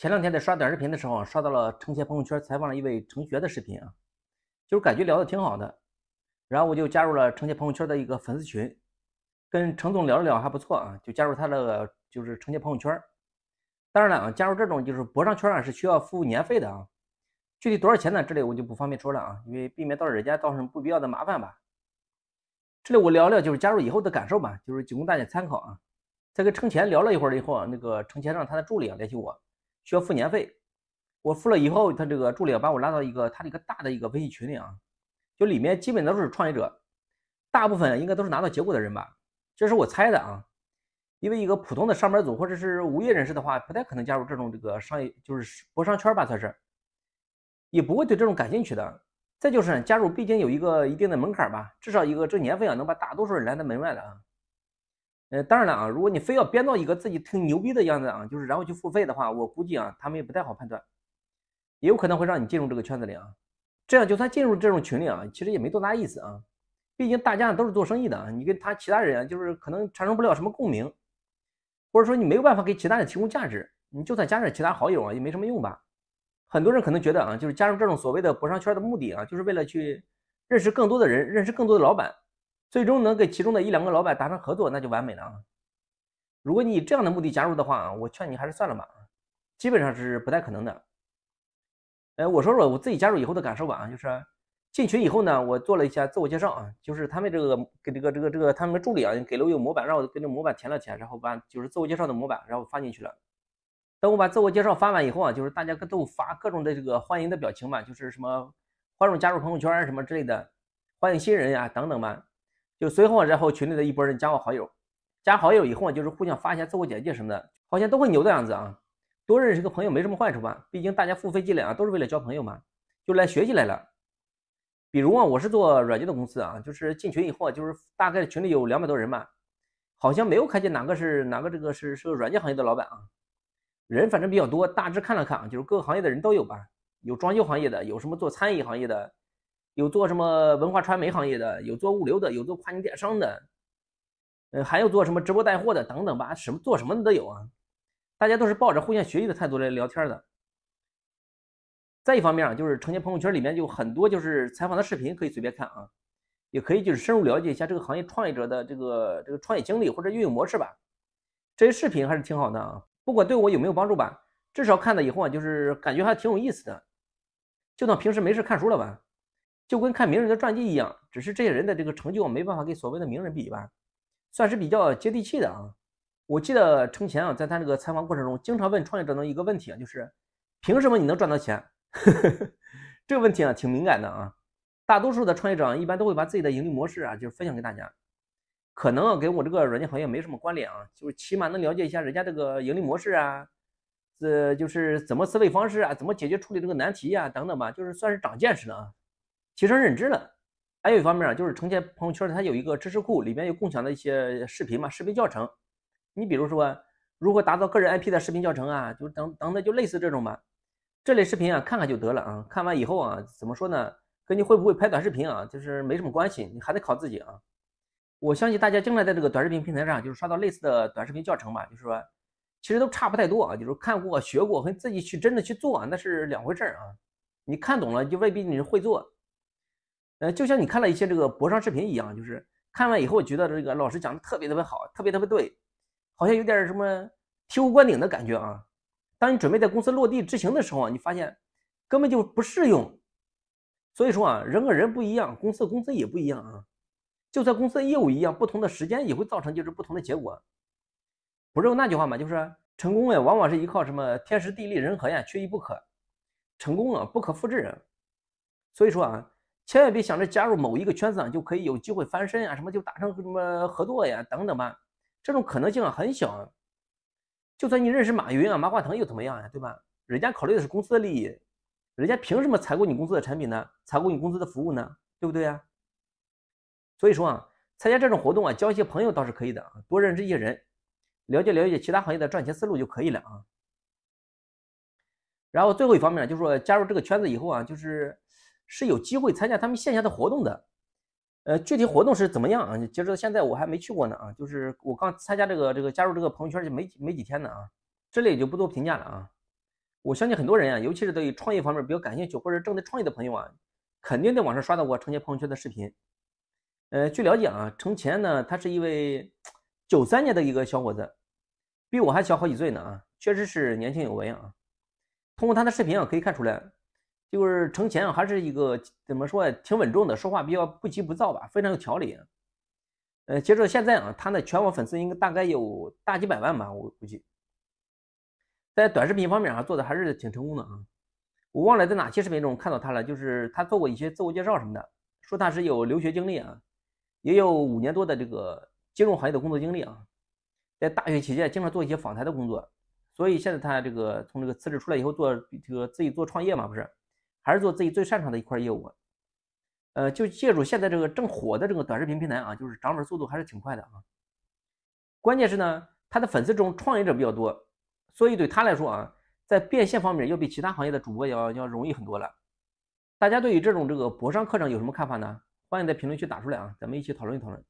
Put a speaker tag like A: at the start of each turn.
A: 前两天在刷短视频的时候，刷到了程前朋友圈采访了一位程学的视频啊，就是感觉聊的挺好的，然后我就加入了程前朋友圈的一个粉丝群，跟程总聊了聊，还不错啊，就加入他的个就是程前朋友圈。当然了，啊，加入这种就是博上圈啊，是需要付年费的啊，具体多少钱呢？这里我就不方便说了啊，因为避免到人家造成不必要的麻烦吧。这里我聊聊就是加入以后的感受吧，就是仅供大家参考啊。在跟程前聊了一会儿以后啊，那个程前让他的助理啊联系我。需要付年费，我付了以后，他这个助理把我拉到一个他那个大的一个微信群里啊，就里面基本都是创业者，大部分应该都是拿到结果的人吧，这是我猜的啊，因为一个普通的上班族或者是无业人士的话，不太可能加入这种这个商业就是博商圈吧，算是，也不会对这种感兴趣的。再就是加入，毕竟有一个一定的门槛吧，至少一个这年费啊，能把大多数人拦在门外了啊。呃，当然了啊，如果你非要编造一个自己挺牛逼的样子啊，就是然后去付费的话，我估计啊，他们也不太好判断，也有可能会让你进入这个圈子里啊。这样就算进入这种群里啊，其实也没多大意思啊。毕竟大家都是做生意的啊，你跟他其他人啊，就是可能产生不了什么共鸣，或者说你没有办法给其他人提供价值，你就算加上其他好友啊，也没什么用吧。很多人可能觉得啊，就是加入这种所谓的博商圈的目的啊，就是为了去认识更多的人，认识更多的老板。最终能给其中的一两个老板达成合作，那就完美了。啊。如果你以这样的目的加入的话，我劝你还是算了吧，基本上是不太可能的。哎，我说说我自己加入以后的感受吧，就是进群以后呢，我做了一下自我介绍啊，就是他们这个给这个这个这个他们的助理啊，给了我一个模板，让我跟着模板填了填，然后把就是自我介绍的模板然后发进去了。等我把自我介绍发完以后啊，就是大家都发各种的这个欢迎的表情嘛，就是什么欢迎加入朋友圈什么之类的，欢迎新人呀等等嘛。就随后，然后群里的一波人加我好友，加好友以后就是互相发一下自我简介什么的，好像都很牛的样子啊。多认识个朋友没什么坏处吧？毕竟大家付费进来啊，都是为了交朋友嘛，就来学习来了。比如啊，我是做软件的公司啊，就是进群以后啊，就是大概群里有两百多人吧，好像没有看见哪个是哪个这个是是软件行业的老板啊。人反正比较多，大致看了看啊，就是各个行业的人都有吧，有装修行业的，有什么做餐饮行业的。有做什么文化传媒行业的，有做物流的，有做跨境电商的，呃，还有做什么直播带货的等等吧，什么做什么的都有啊。大家都是抱着互相学习的态度来聊天的。再一方面啊，就是成年朋友圈里面就很多就是采访的视频，可以随便看啊，也可以就是深入了解一下这个行业创业者的这个这个创业经历或者运营模式吧。这些视频还是挺好的啊，不管对我有没有帮助吧，至少看了以后啊，就是感觉还挺有意思的，就当平时没事看书了吧。就跟看名人的传记一样，只是这些人的这个成就没办法跟所谓的名人比吧，算是比较接地气的啊。我记得程前啊，在他这个采访过程中，经常问创业者的一个问题啊，就是凭什么你能赚到钱？这个问题啊，挺敏感的啊。大多数的创业者一般都会把自己的盈利模式啊，就是分享给大家，可能啊，跟我这个软件行业没什么关联啊，就是起码能了解一下人家这个盈利模式啊，呃，就是怎么思维方式啊，怎么解决处理这个难题啊，等等吧，就是算是长见识了啊。提升认知了，还有一方面啊，就是从前朋友圈里它有一个知识库，里面有共享的一些视频嘛，视频教程。你比如说如何打造个人 IP 的视频教程啊，就等等的就类似这种吧。这类视频啊，看看就得了啊。看完以后啊，怎么说呢？跟你会不会拍短视频啊，就是没什么关系，你还得靠自己啊。我相信大家经常在这个短视频平台上，就是刷到类似的短视频教程嘛，就是说其实都差不太多啊。就是看过、学过，跟自己去真的去做，那是两回事儿啊。你看懂了，就未必你会做。呃，就像你看了一些这个博商视频一样，就是看完以后觉得这个老师讲的特别特别好，特别特别对，好像有点什么醍醐灌顶的感觉啊。当你准备在公司落地执行的时候你发现根本就不适用。所以说啊，人和人不一样，公司和公司也不一样啊。就算公司业务一样，不同的时间也会造成就是不同的结果。不是那句话嘛，就是成功呀，往往是依靠什么天时地利人和呀，缺一不可。成功啊，不可复制啊。所以说啊。千万别想着加入某一个圈子啊，就可以有机会翻身啊，什么就达成什么合作呀，等等吧，这种可能性啊很小。就算你认识马云啊，马化腾又怎么样呀，对吧？人家考虑的是公司的利益，人家凭什么采购你公司的产品呢？采购你公司的服务呢？对不对啊？所以说啊，参加这种活动啊，交一些朋友倒是可以的啊，多认识一些人，了解了解其他行业的赚钱思路就可以了啊。然后最后一方面呢，就是说加入这个圈子以后啊，就是。是有机会参加他们线下的活动的，呃，具体活动是怎么样啊？截止到现在我还没去过呢啊，就是我刚参加这个这个加入这个朋友圈就没没几天呢啊，这里也就不多评价了啊。我相信很多人啊，尤其是对于创业方面比较感兴趣或者正在创业的朋友啊，肯定在网上刷到过程前朋友圈的视频。呃，据了解啊，程前呢，他是一位九三年的一个小伙子，比我还小好几岁呢啊，确实是年轻有为啊。通过他的视频啊，可以看出来。就是程前啊，还是一个怎么说，挺稳重的，说话比较不急不躁吧，非常有条理。呃，截止到现在啊，他的全网粉丝应该大概有大几百万吧，我估计。在短视频方面啊，做的还是挺成功的啊。我忘了在哪期视频中看到他了，就是他做过一些自我介绍什么的，说他是有留学经历啊，也有五年多的这个金融行业的工作经历啊。在大学期间，经常做一些访谈的工作，所以现在他这个从这个辞职出来以后，做这个自己做创业嘛，不是？还是做自己最擅长的一块业务，呃，就借助现在这个正火的这个短视频平台啊，就是涨粉速度还是挺快的啊。关键是呢，他的粉丝中创业者比较多，所以对他来说啊，在变现方面要比其他行业的主播要要容易很多了。大家对于这种这个博商课程有什么看法呢？欢迎在评论区打出来啊，咱们一起讨论讨论。